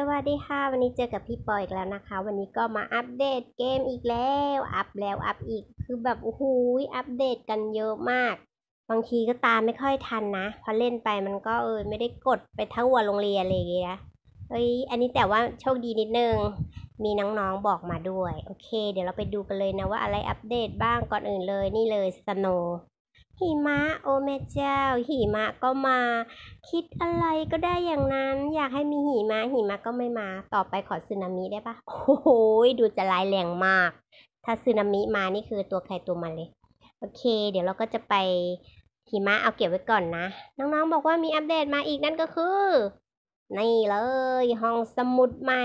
สวัสดีค่ะวันนี้เจอกับพี่ปอยอีกแล้วนะคะ วันนี้ก็มาอัปเดตเกมอีกแล้วอัปแล้วอัปอีก คือแบบโอ้โหอัปเดตกันเยอะมาก บางทีก็ตามไม่ค่อยทันนะ พอเล่นไปมันก็เออไม่ได้กดไปทั้งวันโรงเรียนเลยนะเฮ้ยอันนี้แต่ว่าโชคดีนิดนึง มีน้องๆบอกมาด้วย โอเค เดี๋ยวเราไปดูกันเลยนะว่าอะไรอัปเดตบ้างก่อนอื่นเลยนี่เลยสโนหิมะโอแม่เจ้าหิมะก็มา คิดอะไรก็ได้อย่างนั้น อยากให้มีหิมะหิมะก็ไม่มา ต่อไปขอสึนามิได้ปะโอ้โหดูจะร้ายแรงมาก ถ้าสึนามิมานี่คือตัวใครตัวมันเลย โอเค เดี๋ยวเราก็จะไปหิมะเอาเก็บไว้ก่อนนะน้องๆ บอกว่ามีอัปเดตมาอีกนั่นก็คือนี่เลยห้องสมุดใหม่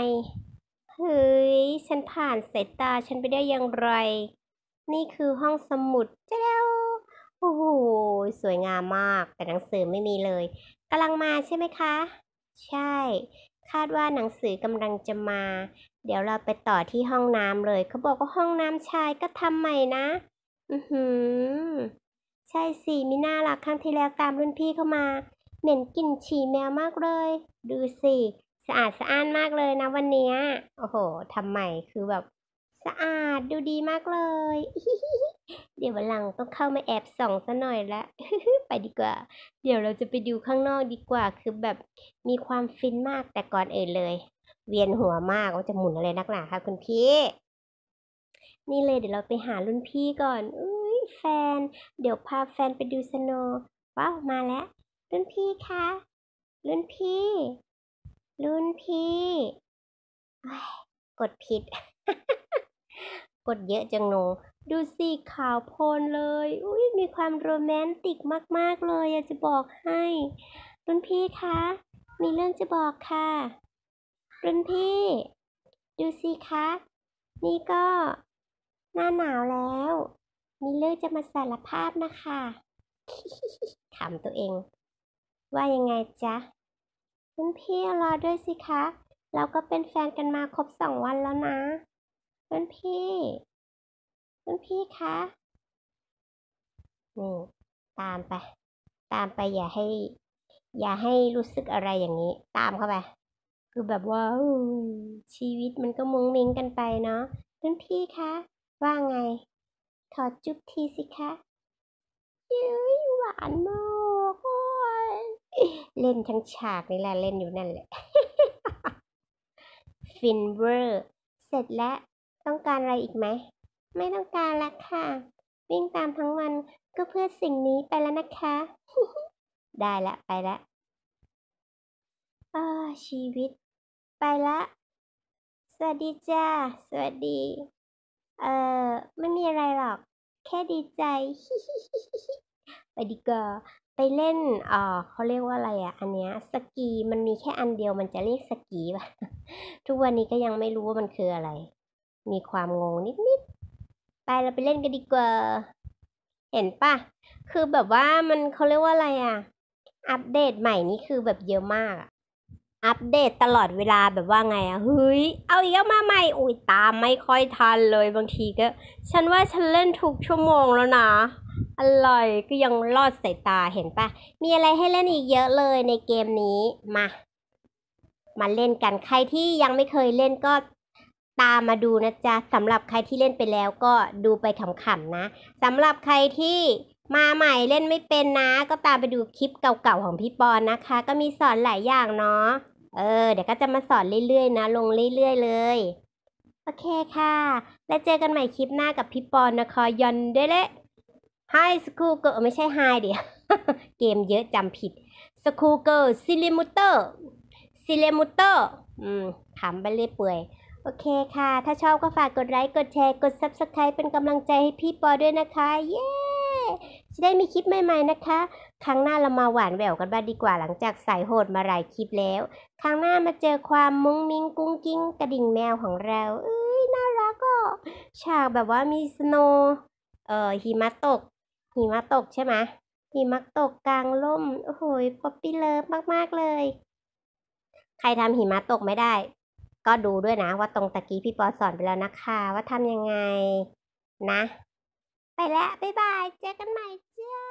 เฮ้ยฉันผ่านสายตาฉันไปได้อย่างไร นี่คือห้องสมุดเจ้าโอ้โห สวยงามมาก แต่หนังสือไม่มีเลย กำลังมาใช่ไหมคะ ใช่ คาดว่าหนังสือกำลังจะมา เดี๋ยวเราไปต่อที่ห้องน้ำเลย เขาบอกว่าห้องน้ำชายก็ทำใหม่นะ อือหือ ใช่สิมิน่าลักครั้งที่แล้วตามรุ่นพี่เข้ามา เหม็นกลิ่นฉี่แมวมากเลย ดูสิ สะอาดสะอ้านมากเลยนะวันนี้โอ้โหทำใหม่ คือแบบสะอาดดูดีมากเลย เดี๋ยววันหลังต้องเข้ามาแอบส่องซะหน่อยละ ไปดีกว่า เดี๋ยวเราจะไปดูข้างนอกดีกว่า คือแบบมีความฟินมากแต่ก่อนเอ่ยเลย เวียนหัวมากว่าจะหมุนอะไรนักหนาคะคุณพี่ นี่เลย เดี๋ยวเราไปหารุ่นพี่ก่อนอุ้ยแฟน เดี๋ยวพาแฟนไปดูสโนว้าวมาแล้ว รุ่นพี่คะรุ่นพี่รุ่นพี่กดผิดกดเยอะจังหนูดูสิขาวโพลนเลย อุ้ยมีความโรแมนติกมากๆเลย อยากจะบอกให้ รุ่นพี่คะ มีเรื่องจะบอกค่ะ รุ่นพี่ ดูสิคะ นี่ก็หน้าหนาวแล้ว มีเรื่องจะมาสารภาพนะคะถามตัวเอง ว่ายังไงจ๊ะรุ่นพี่รอด้วยสิคะ เราก็เป็นแฟนกันมาครบสองวันแล้วนะพี่รุ่นพี่คะนี่ตามไป ตามไปอย่าให้ อย่าให้รู้สึกอะไรอย่างนี้ ตามเข้าไป คือแบบว่า ชีวิตมันก็มุ้งมิ้งกันไปเนาะรุ่นพี่คะ ว่าไง ขอจุ๊บทีสิคะ เย้ยหวานมากเล่นทั้งฉากนี่แหละ เล่นอยู่นั่นแหละ ฟินเวอร์ เสร็จแล้วต้องการอะไรอีกไหม ไม่ต้องการละค่ะ วิ่งตามทั้งวันก็เพื่อสิ่งนี้ไปแล้วนะคะ ได้ละ ไปละอชีวิต ไปละ สวัสดีจ้าสวัสดี เอ่อ ไม่มีอะไรหรอก แค่ดีใจ ไปดีกว่าไปเล่นเออเขาเรียกว่าอะไรอ่ะ อันเนี้ย สกี มันมีแค่อันเดียวมันจะเรียกสกีป่ะ ทุกวันนี้ก็ยังไม่รู้ว่ามันคืออะไรมีความงงนิดๆไปเราไปเล่นกันดีกว่า เห็นปะคือแบบว่ามันเขาเรียกว่าอะไรอะอัปเดตใหม่นี่คือแบบเยอะมากอัปเดตตลอดเวลาแบบว่าไงอะเฮ้ยเอาอีกะมาใหม่อุ้ยตามไม่ค่อยทันเลยบางทีก็ฉันว่าฉันเล่นทุกชั่วโมงแล้วนะอร่อยก็ยังรอดสายตาเห็นปะมีอะไรให้เล่นอีกเยอะเลยในเกมนี้มา มาเล่นกันใครที่ยังไม่เคยเล่นก็ตามมาดูนะจ๊ะสำหรับใครที่เล่นไปแล้วก็ดูไปขำๆนะสำหรับใครที่มาใหม่เล่นไม่เป็นนะ ก็ตามไปดูคลิปเก่าๆของพี่ปอนนะคะ ก็มีสอนหลายอย่างเนาะ เออเดี๋ยวก็จะมาสอนเรื่อยๆนะ ลงเรื่อยๆเลย โอเคค่ะ แล้วเจอกันใหม่คลิปหน้ากับพี่ปอนนะคะยอนเดเละไฮสคูเกร์ไม่ใช่ไฮเดี๋ยว เกมเยอะจำผิดสคูเกอร์ซิลิมูเตอร์ซิลิมูเตอร์อืมถามไปเรื่อยเปื่อยโอเคค่ะ ถ้าชอบก็ฝากกดไลค์ กดแชร์ กด Subscribe เป็นกำลังใจให้พี่ปอด้วยนะคะ เย้ จะได้มีคลิปใหม่ๆนะคะ ครั้งหน้าเรามาหวานแหววกันบ้างดีกว่าหลังจากสายโหดมาหลายคลิปแล้ว ครั้งหน้ามาเจอความมุ้งมิ้งกุ้งกิ้งกระดิ่งแมวของเรา เอ้ย น่ารักอ่ะฉากแบบว่ามีสโนเอ่อหิมะตก หิมะตกใช่ไหมหิมะตกกลางล่มโอ้โหป๊อปปี้เลิฟมาก ๆเลย ใครทำหิมะตกไม่ได้ก็ดูด้วยนะว่าตรงตะกี้พี่ปอสอนไปแล้วนะคะว่าทำยังไง นะ ไปแล้ว บ๊ายบายเจอกันใหม่เจ้า